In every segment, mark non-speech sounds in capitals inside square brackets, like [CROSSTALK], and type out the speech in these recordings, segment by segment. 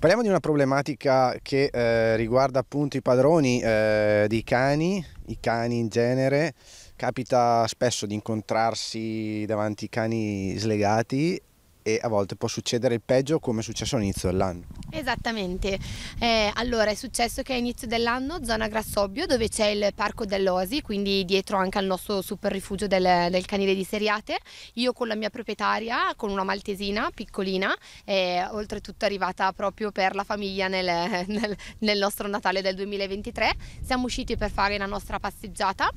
Parliamo di una problematica che eh, riguarda appunto i padroni eh, di cani, i cani in genere. Capita spesso di incontrarsi davanti ai cani slegati e a volte può succedere il peggio come è successo all'inizio dell'anno. Esattamente, eh, allora è successo che a inizio dell'anno zona Grassobbio dove c'è il parco dell'Osi, quindi dietro anche al nostro super rifugio del, del, canile di Seriate, io con la mia proprietaria, con una maltesina piccolina, eh, oltretutto arrivata proprio per la famiglia nel, nel, nel nostro Natale del 2023, siamo usciti per fare la nostra passeggiata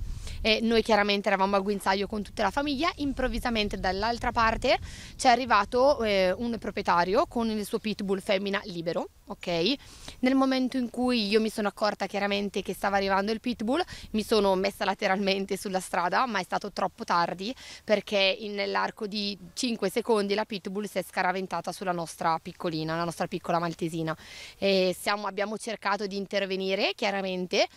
e noi chiaramente eravamo al guinzaglio con tutta la famiglia, improvvisamente dall'altra parte c'è arrivato eh, un proprietario con il suo pitbull femmina libero, ok? Nel momento in cui io mi sono accorta chiaramente che stava arrivando il pitbull, mi sono messa lateralmente sulla strada, ma è stato troppo tardi perché nell'arco di 5 secondi la pitbull si è scaraventata sulla nostra piccolina, la nostra piccola maltesina. Siamo, abbiamo cercato di intervenire chiaramente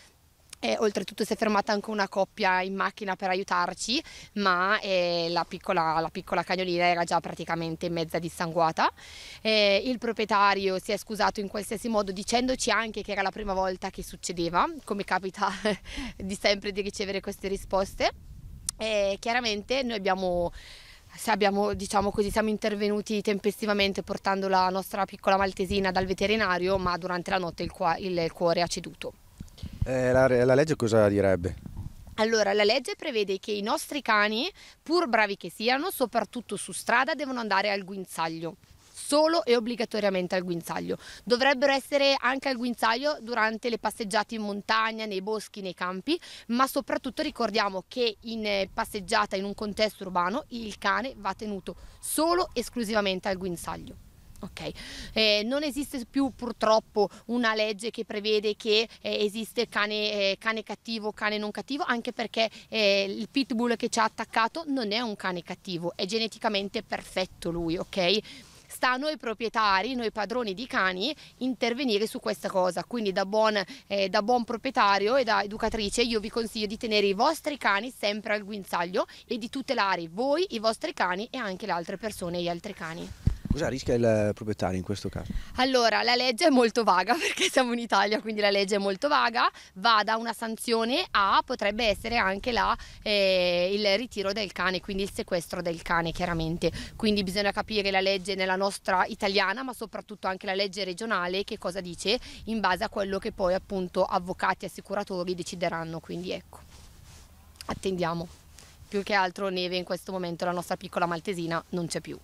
e, oltretutto si è fermata anche una coppia in macchina per aiutarci, ma eh, la, piccola, la, piccola, cagnolina era già praticamente mezza dissanguata. Eh, il proprietario si è scusato in qualsiasi modo dicendoci anche che era la prima volta che succedeva, come capita [LAUGHS] di sempre di ricevere queste risposte. E chiaramente noi abbiamo se abbiamo, diciamo così, siamo intervenuti tempestivamente portando la nostra piccola maltesina dal veterinario, ma durante la notte il, il cuore ha ceduto. Eh, la, la legge cosa direbbe? Allora, la legge prevede che i nostri cani, pur bravi che siano, soprattutto su strada, devono andare al guinzaglio solo e obbligatoriamente al guinzaglio. Dovrebbero essere anche al guinzaglio durante le passeggiate in montagna, nei boschi, nei campi, ma soprattutto ricordiamo che in eh, passeggiata in un contesto urbano il cane va tenuto solo e esclusivamente al guinzaglio. Ok, eh, non esiste più purtroppo una legge che prevede che eh, esiste cane, eh, cane, cattivo, cane non cattivo, anche perché eh, il pitbull che ci ha attaccato non è un cane cattivo, è geneticamente perfetto lui, ok? sta a noi proprietari, noi padroni di cani, intervenire su questa cosa. Quindi da buon, eh, da buon, proprietario e da educatrice io vi consiglio di tenere i vostri cani sempre al guinzaglio e di tutelare voi, i vostri cani e anche le altre persone e gli altri cani. Cosa rischia il proprietario in questo caso? Allora, la legge è molto vaga [LAUGHS] perché siamo in Italia, quindi la legge è molto vaga, va da una sanzione a potrebbe essere anche la, eh, il ritiro del cane, quindi il sequestro del cane chiaramente. Quindi bisogna capire la legge nella nostra italiana, ma soprattutto anche la legge regionale che cosa dice in base a quello che poi appunto avvocati e assicuratori decideranno, quindi ecco. Attendiamo più che altro neve in questo momento la nostra piccola maltesina non c'è più.